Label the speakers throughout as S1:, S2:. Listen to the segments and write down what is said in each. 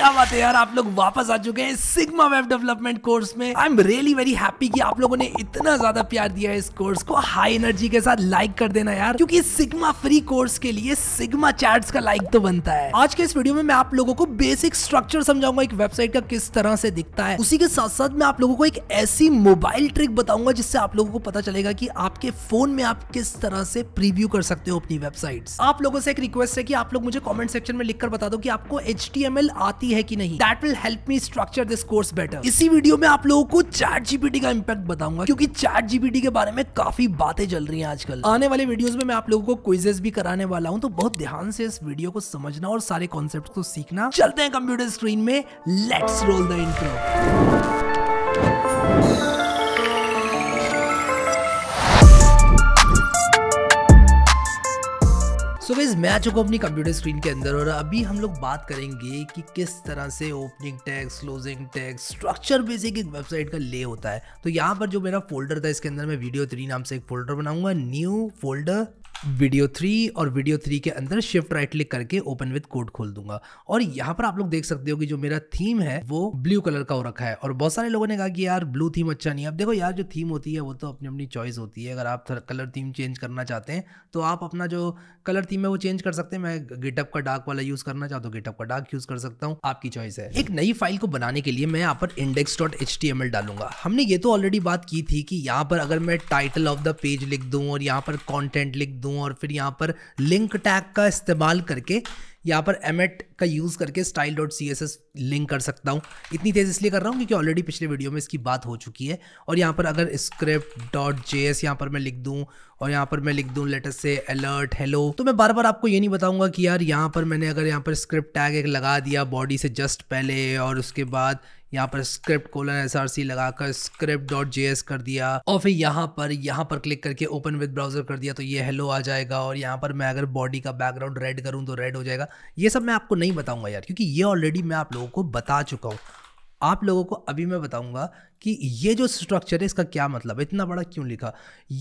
S1: क्या बात है यार आप लोग वापस आ चुके हैं सिग्मा वेब डेवलपमेंट कोर्स में I am really very happy कि आप लोगों ने इतना ज्यादा प्यार दिया है इस कोर्स को हाई एनर्जी के साथ लाइक कर देना यार क्योंकि सिग्मा फ्री कोर्स के लिए सिग्मा चैट्स का लाइक तो बनता है आज के इस वीडियो में मैं आप लोगों को बेसिक स्ट्रक्चर समझाऊंगा एक वेबसाइट का किस तरह से दिखता है उसी के साथ साथ मैं आप लोगों को एक ऐसी मोबाइल ट्रिक बताऊंगा जिससे आप लोगों को पता चलेगा की आपके फोन में आप किस तरह से प्रीव्यू कर सकते हो अपनी वेबसाइट आप लोगों से एक रिक्वेस्ट है की आप लोग मुझे कॉमेंट सेक्शन में लिखकर बता दो आपको एच आती सही है कि नहीं that will help me structure this course better इसी वीडियो में आप लोगों को चैट जीपीटी का इम्पैक्ट बताऊंगा क्योंकि चैट जीपीटी के बारे में काफी बातें चल रही हैं आजकल आने वाले वीडियोस में मैं आप लोगों को क्विजेस भी कराने वाला हूं तो बहुत ध्यान से इस वीडियो को समझना और सारे कॉन्सेप्ट को सीखना चलते हैं कंप्यूटर स्क्रीन में let's roll the intro so so, मैं आ चुका अपनी कंप्यूटर स्क्रीन के अंदर और अभी हम लोग बात करेंगे कि किस तरह से opening tags closing tags structure basic एक वेबसाइट का ले होता है तो यहाँ पर जो मेरा फोल्डर था इसके अंदर मैं वीडियो थ्री नाम से एक फोल्डर बनाऊंगा न्यू फोल्डर वीडियो थ्री और वीडियो थ्री के अंदर शिफ्ट राइट क्लिक करके ओपन विद कोड खोल दूंगा और यहाँ पर आप लोग देख सकते हो कि जो मेरा थीम है वो ब्लू कलर का हो रखा है और बहुत सारे लोगों ने कहा कि यार ब्लू थीम अच्छा नहीं है अब देखो यार जो थीम होती है वो तो अपनी अपनी चॉइस होती है अगर आप कलर थीम चेंज करना चाहते हैं तो आप अपना जो कलर थीम है वो चेंज कर सकते हैं मैं गिटअप का डार्क वाला यूज़ करना चाहता हूँ गिटअप का डार्क यूज़ कर सकता हूँ आपकी चॉइस है एक नई फाइल को बनाने के लिए मैं यहाँ पर index dot H T M L डालूंगा हमने ये तो ऑलरेडी बात की थी कि यहाँ पर अगर मैं टाइटल ऑफ द पेज लिख दूँ और यहाँ पर कॉन्टेंट लिख दूँ और फिर यहाँ पर लिंक टैग का इस्तेमाल करके यहाँ पर एमेट का यूज़ करके style dot C S S link कर सकता हूँ इतनी तेज़ इसलिए कर रहा हूँ क्योंकि ऑलरेडी पिछले वीडियो में इसकी बात हो चुकी है और यहाँ पर अगर स्क्रिप्ट डॉट जे एस यहाँ पर मैं लिख दूँ और यहाँ पर मैं लिख दूँ लेटर से अलर्ट हेलो तो मैं बार बार आपको ये नहीं बताऊंगा कि यार यहाँ पर मैंने अगर यहाँ पर स्क्रिप्ट टैग एक लगा दिया बॉडी से जस्ट पहले और उसके बाद यहाँ पर script colon S R C लगाकर स्क्रिप्ट डॉट जे एस कर दिया और फिर यहाँ पर यहाँ पर क्लिक करके ओपन विद ब्राउजर कर दिया तो ये हेलो आ जाएगा और यहाँ पर मैं अगर बॉडी का बैकग्राउंड रेड करूँ तो रेड हो जाएगा ये सब मैं आपको नहीं नहीं बताऊंगा यार क्योंकि ये ऑलरेडी मैं आप लोगों को बता चुका हूँ आप लोगों को अभी मैं बताऊंगा कि ये जो स्ट्रक्चर है इसका क्या मतलब है इतना बड़ा क्यों लिखा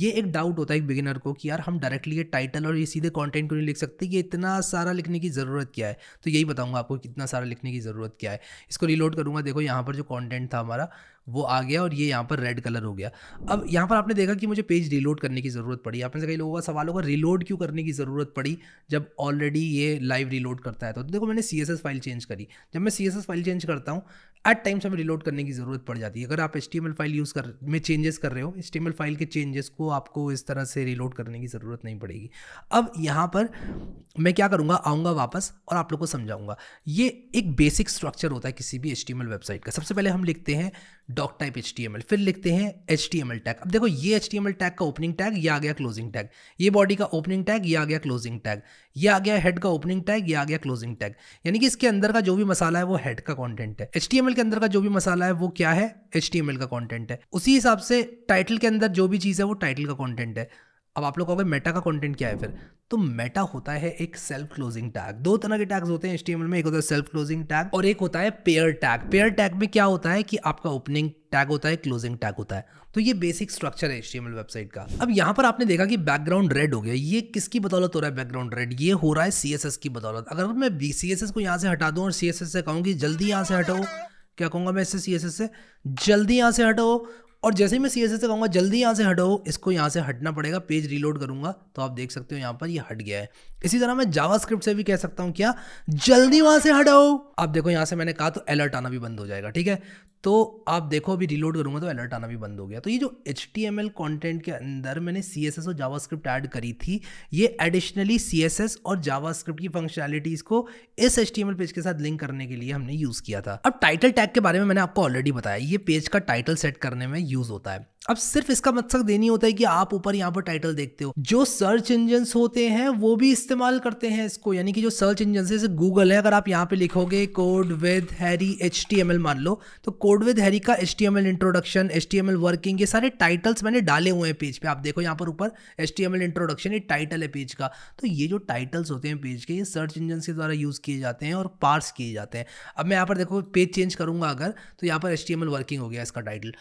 S1: ये एक डाउट होता है एक बिगिनर को कि यार हम डायरेक्टली ये टाइटल और ये सीधे कंटेंट क्यों नहीं लिख सकते कि इतना सारा लिखने की ज़रूरत क्या है तो यही बताऊंगा आपको कितना सारा लिखने की ज़रूरत क्या है इसको रिलोड करूँगा देखो यहाँ पर जो कॉन्टेंट था हमारा वो आ गया और ये यहाँ पर रेड कलर हो गया अब यहाँ पर आपने देखा कि मुझे पेज रिलोड करने की ज़रूरत पड़ी आपने से कई लोगों का सवाल होगा रिलोड क्यों करने की ज़रूरत पड़ी जब ऑलरेडी ये लाइव रिलोड करता है तो देखो मैंने सी फाइल चेंज करी जब मैं सी फाइल चेंज करता हूँ एट टाइम्स हमें रिलोड करने की ज़रूरत पड़ जाती है अगर आप आप एच फाइल यूज़ कर में चेंजेस कर रहे हो एच फाइल के चेंजेस को आपको इस तरह से रिलोड करने की ज़रूरत नहीं पड़ेगी अब यहाँ पर मैं क्या करूँगा आऊँगा वापस और आप लोग को समझाऊँगा ये एक बेसिक स्ट्रक्चर होता है किसी भी एच वेबसाइट का सबसे पहले हम लिखते हैं डॉक टाइप एच फिर लिखते हैं एच टैग अब देखो ये एच टैग का ओपनिंग टैग ये आ गया क्लोजिंग टैग ये बॉडी का ओपनिंग टैग ये आ गया क्लोजिंग टैग ये आ गया हेड का ओपनिंग टैग ये आ गया क्लोजिंग टैग यानी कि इसके अंदर का जो भी मसाला है वो हेड का कॉन्टेंट है एच के अंदर का जो भी मसाला है वो क्या है एच का कॉन्टेंट है उसी हिसाब से टाइटल के अंदर जो भी चीज़ है वो टाइटल का कॉन्टेंट है अब आप लोग कहोगे मेटा का कंटेंट क्या है फिर तो मेटा होता है एक सेल्फ क्लोजिंग टैग दो तरह के टैग्स होते हैं एच में एक होता है सेल्फ क्लोजिंग टैग और एक होता है पेयर टैग पेयर टैग में क्या होता है कि आपका ओपनिंग टैग होता है क्लोजिंग टैग होता है तो ये बेसिक स्ट्रक्चर है एच वेबसाइट का अब यहाँ पर आपने देखा कि बैकग्राउंड रेड हो गया ये किसकी बदौलत हो रहा है बैकग्राउंड रेड ये हो रहा है सी की बदौलत अगर मैं सी को यहाँ से हटा दूँ और सी से कहूँगी जल्दी यहाँ से हटाओ क्या कहूँगा मैं इससे सी से जल्दी यहाँ से हटाओ और जैसे ही मैं सी एस से कहूँगा जल्दी यहाँ से हटो इसको यहाँ से हटना पड़ेगा पेज रीलोड करूँगा तो आप देख सकते हो यहाँ पर ये यह हट गया है इसी तरह मैं जावा स्क्रिप्ट से भी कह सकता हूँ क्या जल्दी वहाँ से हटो आप देखो यहाँ से मैंने कहा तो अलर्ट आना भी बंद हो जाएगा ठीक है तो आप देखो अभी रीलोड करूँगा तो अलर्ट आना भी बंद हो गया तो ये जो H T M L content के अंदर मैंने सी एस एस और जावा स्क्रिप्ट ऐड करी थी ये एडिशनली सी एस एस और जावा स्क्रिप्ट की फंक्शनैलिटीज़ को इस H T M L page के साथ लिंक करने के लिए हमने यूज़ किया था अब टाइटल टैग के बारे में मैंने आपको ऑलरेडी बताया ये पेज का टाइटल सेट करने में यूज होता है अब सिर्फ इसका मकसद ये नहीं होता है कि आप ऊपर यहाँ पर टाइटल देखते हो जो सर्च इंजन होते हैं वो भी इस्तेमाल करते हैं इसको यानी कि जो सर्च इंजन जैसे गूगल है अगर आप यहाँ पे लिखोगे कोड विद हैरी एच मान लो तो कोड विद हैरी का एच इंट्रोडक्शन एच वर्किंग ये सारे टाइटल्स मैंने डाले हुए हैं पेज पे आप देखो यहाँ पर ऊपर एच इंट्रोडक्शन ये टाइटल है पेज का तो ये जो टाइटल्स होते हैं पेज के ये सर्च इंजन के द्वारा यूज़ किए जाते हैं और पार्स किए जाते हैं अब मैं यहाँ पर देखो पेज चेंज करूँगा अगर तो यहाँ पर एच वर्किंग हो गया इसका टाइटल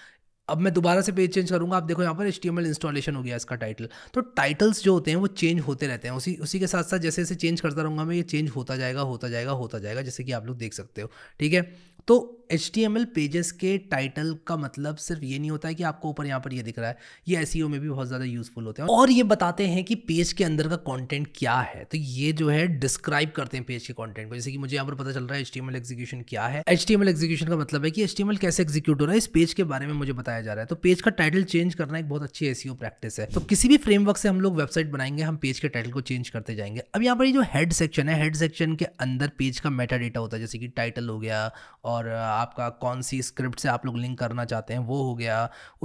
S1: अब मैं दोबारा से पेज चेंज करूँगा आप देखो यहाँ पर एच टी इंस्टॉलेशन हो गया इसका टाइटल तो टाइटल्स जो होते हैं वो चेंज होते रहते हैं उसी उसी के साथ साथ जैसे जैसे चेंज करता रहूँगा मैं ये चेंज होता जाएगा होता जाएगा होता जाएगा जैसे कि आप लोग देख सकते हो ठीक है तो H T M L pages के टाइटल का मतलब सिर्फ ये नहीं होता है कि आपको ऊपर यहाँ पर ये यह दिख रहा है ये एस e में भी बहुत ज़्यादा यूजफुल होते हैं और ये बताते हैं कि पेज के अंदर का कॉन्टेंट क्या है तो ये जो है डिस्क्राइब करते हैं पेज के कॉन्टेंट को जैसे कि मुझे यहाँ पर पता चल रहा है एच टी एग्जीक्यूशन क्या है एच टी एम एग्जीक्यूशन का मतलब है कि एच टी कैसे एग्जीक्यूट हो रहा है इस पेज के बारे में मुझे बताया जा रहा है तो पेज का टाइटल चेंज करना एक बहुत अच्छी एस प्रैक्टिस e है तो किसी भी फ्रेमवर्क से हम लोग वेबसाइट बनाएंगे हम पेज के टाइटल को चेंज करते जाएंगे अब यहाँ पर जो हेड सेक्शन है हेड सेक्शन के अंदर पेज का मेटा डेटा होता है जैसे कि टाइटल हो गया और और आपका कौन सी स्क्रिप्ट से आप लोग लिंक करना चाहते हैं वो हो गया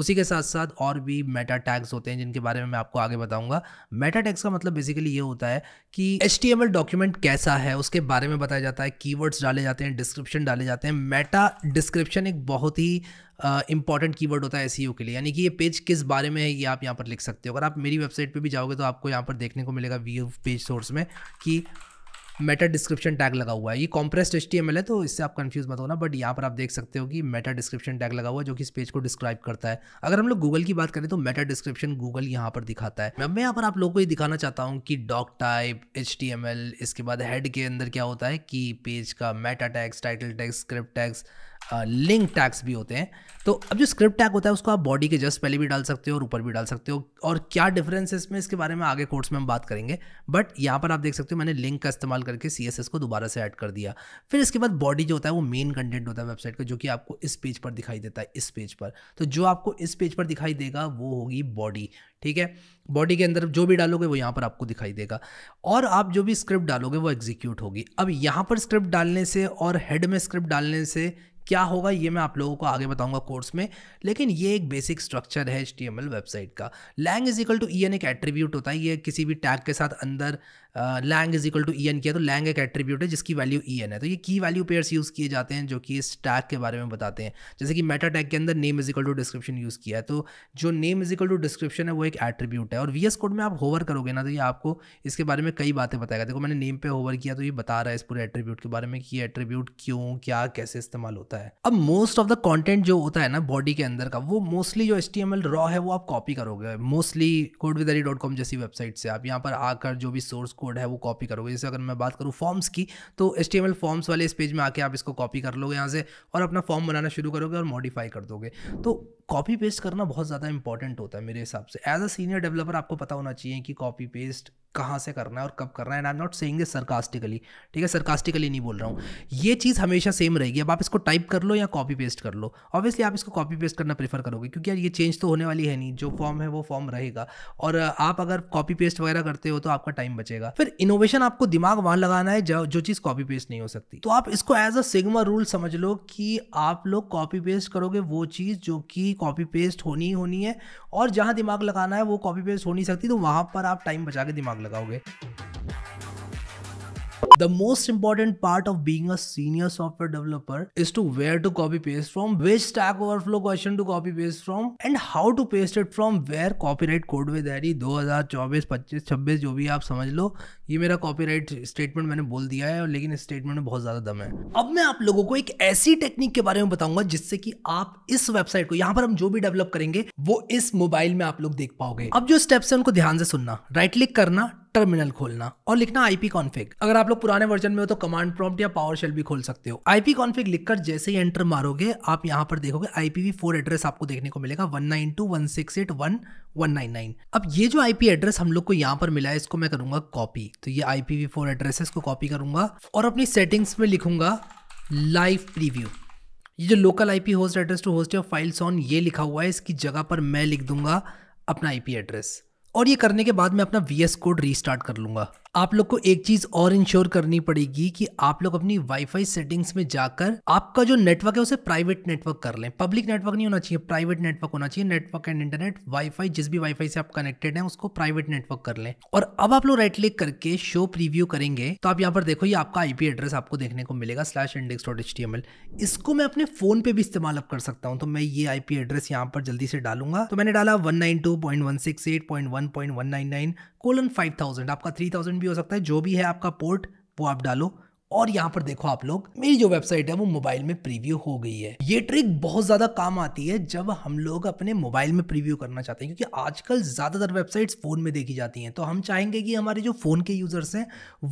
S1: उसी के साथ साथ और भी मेटा टैग्स होते हैं जिनके बारे में मैं आपको आगे बताऊंगा मेटा टैग्स का मतलब बेसिकली ये होता है कि एच डॉक्यूमेंट कैसा है उसके बारे में बताया जाता है कीवर्ड्स डाले जाते हैं डिस्क्रिप्शन डाले जाते हैं मेटा डिस्क्रिप्शन एक बहुत ही इंपॉर्टेंट कीवर्ड होता है एस e के लिए यानी कि ये पेज किस बारे में है ये आप यहाँ पर लिख सकते हो अगर आप मेरी वेबसाइट पर भी जाओगे तो आपको यहाँ पर देखने को मिलेगा व्यू पेज सोर्स में कि मेटा डिस्क्रिप्शन टैग लगा हुआ है ये कॉम्प्रेस्ड एच है तो इससे आप कंफ्यूज मत होना बट यहाँ पर आप देख सकते हो कि मेटा डिस्क्रिप्शन टैग लगा हुआ है जो कि इस पेज को डिस्क्राइब करता है अगर हम लोग गूगल की बात करें तो मेटा डिस्क्रिप्शन गूगल यहाँ पर दिखाता है मैं यहाँ पर आप लोगों को ये दिखाना चाहता हूँ कि डॉक टाइप एच इसके बाद हेड के अंदर क्या होता है कि पेज का meta tags title tags script tags link tags भी होते हैं तो अब जो स्क्रिप्ट टैग होता है उसको आप बॉडी के जस्ट पहले भी डाल सकते हो और ऊपर भी डाल सकते हो और क्या डिफरेंस है इसमें इसके बारे में आगे कोर्स में हम बात करेंगे बट यहाँ पर आप देख सकते हो मैंने लिंक का इस्तेमाल करके सी को दोबारा से ऐड कर दिया फिर इसके बाद बॉडी जो होता है वो मेन कंटेंट होता है वेबसाइट का जो कि आपको इस पेज पर दिखाई देता है इस पेज पर तो जो आपको इस पेज पर दिखाई देगा वो होगी बॉडी ठीक है बॉडी के अंदर जो भी डालोगे वो यहाँ पर आपको दिखाई देगा और आप जो भी स्क्रिप्ट डालोगे वो एग्जीक्यूट होगी अब यहाँ पर स्क्रिप्ट डालने से और हेड में स्क्रिप्ट डालने से क्या होगा ये मैं आप लोगों को आगे बताऊंगा कोर्स में लेकिन ये एक बेसिक स्ट्रक्चर है एच वेबसाइट का lang is equal to E N एक एट्रीब्यूट होता है ये किसी भी टैग के साथ अंदर lang is equal to E N किया तो लैंग एक एट्रीब्यूट है जिसकी वैल्यू ई एन है तो ये की वैल्यू पेयर्स यूज़ किए जाते हैं जो कि इस टैग के बारे में बताते हैं जैसे कि मेटा टैग के अंदर name is equal to description use किया है तो जो name is equal to description है वो एक एट्रीब्यूट है और वी एस कोड में आप होवर करोगे ना तो ये आपको इसके बारे में कई बातें बताएगा देखो मैंने नेम पे होवर किया तो ये बता रहा है इस पूरे एट्रीब्यूट के बारे में कि एट्रीब्यूट क्यों क्या कैसे इस्तेमाल होता है अब मोस्ट ऑफ द कॉन्टेंट जो होता है ना बॉडी के अंदर का वो मोस्टली जो एल रॉ है वो आप कॉपी करोगे मोस्टली कोड जैसी वेबसाइट से आप यहाँ पर आकर जो भी सोर्स कोड है वो कॉपी करोगे जैसे अगर मैं बात करूँ फॉर्म्स की तो एस फॉर्म्स वाले इस पेज में आके आप इसको कॉपी कर लोगे यहाँ से और अपना फॉर्म बनाना शुरू करोगे और मॉडिफाई कर दोगे तो कॉपी पेस्ट करना बहुत ज़्यादा इंपॉर्टेंट होता है मेरे हिसाब से एज अ सीनियर डेवलपर आपको पता होना चाहिए कि कॉपी पेस्ट कहाँ से करना है और कब करना है and I am not saying this sarcastically ठीक है सरकास्टिकली नहीं बोल रहा हूँ ये चीज़ हमेशा सेम रहेगी अब आप इसको टाइप कर लो या कॉपी पेस्ट कर लो ऑब्वियसली आप इसको कॉपी पेस्ट करना प्रेफर करोगे क्योंकि यार ये चेंज तो होने वाली है नहीं जो फॉर्म है वो फॉर्म रहेगा और आप अगर कॉपी पेस्ट वगैरह करते हो तो आपका टाइम बचेगा फिर इनोवेशन आपको दिमाग वहाँ लगाना है जो जो चीज़ कॉपी पेस्ट नहीं हो सकती तो आप इसको एज अ सिग्मा रूल समझ लो कि आप लोग कॉपी पेस्ट करोगे वो चीज़ जो कि की कॉपी पेस्ट होनी ही होनी है और जहाँ दिमाग लगाना है वो कॉपी पेस्ट हो नहीं सकती तो वहाँ पर आप टाइम बचा के दिमाग लगाओगे The most important part of being a senior software developer is to where to copy paste from, which Stack Overflow question to copy paste from, and how to paste it from where copyright code with Harry 2024, 25, 26 जो भी आप समझ लो ये मेरा copyright statement मैंने बोल दिया है और लेकिन स्टेटमेंट में बहुत ज्यादा दम है अब मैं आप लोगों को एक ऐसी टेक्निक के बारे में बताऊंगा जिससे कि आप इस वेबसाइट को यहाँ पर हम जो भी डेवलप करेंगे वो इस मोबाइल में आप लोग देख पाओगे अब जो स्टेप्स है उनको ध्यान से सुनना राइट क्लिक करना टर्मिनल खोलना और लिखना आईपी कॉन्फिग अगर आप लोग पुराने वर्जन में हो तो कमांड प्रॉम्प्ट या पावर शेल भी खोल सकते हो आईपी कॉन्फिग लिखकर जैसे ही एंटर मारोगे आप यहाँ पर देखोगे आईपीवी फोर एड्रेस आपको देखने को मिलेगा one nine two one six eight one one nine nine अब ये जो आईपी एड्रेस हम लोग को यहाँ पर मिला है इसको मैं करूंगा कॉपी तो ये आईपीवी फोर एड्रेस है इसको कॉपी करूंगा और अपनी सेटिंग्स में लिखूंगा लाइव प्रीव्यू ये जो local IP host address to host या फाइल्स ऑन ये लिखा हुआ है इसकी जगह पर मैं लिख दूंगा अपना आईपी एड्रेस और ये करने के बाद मैं अपना वी कोड रीस्टार्ट कर लूँगा आप लोग को एक चीज और इंश्योर करनी पड़ेगी कि आप लोग अपनी वाईफाई सेटिंग्स में जाकर आपका जो नेटवर्क है उसे प्राइवेट नेटवर्क कर लें पब्लिक नेटवर्क नहीं होना चाहिए प्राइवेट नेटवर्क होना चाहिए नेटवर्क एंड इंटरनेट वाईफाई जिस भी वाईफाई से आप कनेक्टेड है उसको प्राइवेट नेटवर्क कर लें और अब आप लोग राइट क्लिक करके शो प्रीव्यू करेंगे तो आप यहाँ पर देखो ये आपका आईपी एड्रेस आपको देखने को मिलेगा स्लैश इंडेक्स डॉट एच इसको मैं अपने फोन पे भी इस्तेमाल अब कर सकता हूँ तो मैं ये आईपी एड्रेस यहाँ पर जल्दी से डालूंगा तो मैंने डाला one nine two point one six eight point one point one nine nine colon five thousand आपका थ्री थाउजेंड भी हो सकता है जो भी है आपका पोर्ट वो आप डालो और यहाँ पर देखो आप लोग मेरी जो वेबसाइट है वो मोबाइल में प्रीव्यू हो गई है ये ट्रिक बहुत ज्यादा काम आती है जब हम लोग अपने मोबाइल में प्रीव्यू करना चाहते हैं क्योंकि आजकल ज्यादातर वेबसाइट्स फोन में देखी जाती हैं तो हम चाहेंगे कि हमारे जो फोन के यूजर्स हैं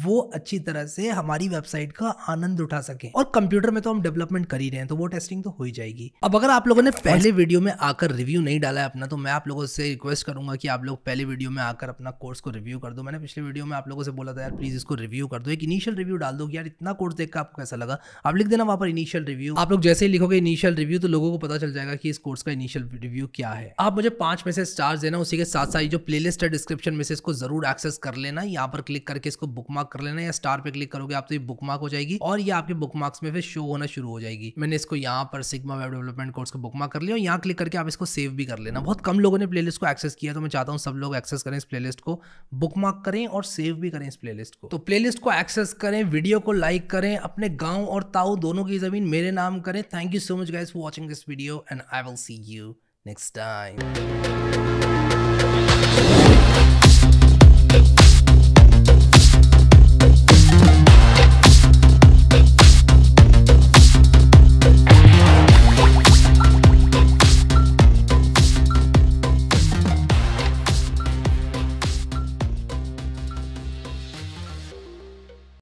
S1: वो अच्छी तरह से हमारी वेबसाइट का आनंद उठा सके और कंप्यूटर में तो हम डेवलपमेंट कर ही रहे हैं तो वो टेस्टिंग तो हो ही जाएगी अब अगर आप लोगों ने पहले वीडियो में आकर रिव्यू नहीं डाला है अपना तो मैं आप लोगों से रिक्वेस्ट करूंगा कि आप लोग पहले वीडियो में आकर अपना कोर्स को रिव्यू कर दो मैंने पिछले वीडियो में आप लोगों से बोला था यार प्लीज इसको रिव्यू कर दो एक इनिशियल रिव्यू डाल दो यार इतना कोर्स देख आपको कैसा लगा आप लिख देना वहाँ पर इनिशियल रिव्यू आप लोग जैसे ही लिखोगे इनिशियल रिव्यू तो लोगों को पता चल जाएगा कि इस कोर्स का इनिशियल रिव्यू क्या है आप मुझे पांच में से स्टार्स देना उसी के साथ साथ जो प्ले है डिस्क्रिप्शन में से इसको जरूर एक्सेस कर लेना यहाँ पर क्लिक करके इसको बुक कर लेना या स्टार पे क्लिक करोगे आप तो ये बुक मार्क हो जाएगी और ये आपके बुक में फिर शो होना शुरू हो जाएगी मैंने इसको यहाँ पर सिग्मा वेब डेवलपमेंट कोर्स को बुक कर लिया और यहाँ क्लिक करके आप इसको सेव भी कर लेना बहुत कम लोगों ने प्ले को एक्सेस किया तो मैं चाहता हूँ सब लोग एक्सेस करें इस प्ले को बुक करें और सेव भी करें इस प्ले को तो प्ले को एक्सेस करें वीडियो को लाइक करें अपने गांव और ताऊ दोनों की ज़मीन मेरे नाम करें thank you so much guys for watching this video and I will see you next time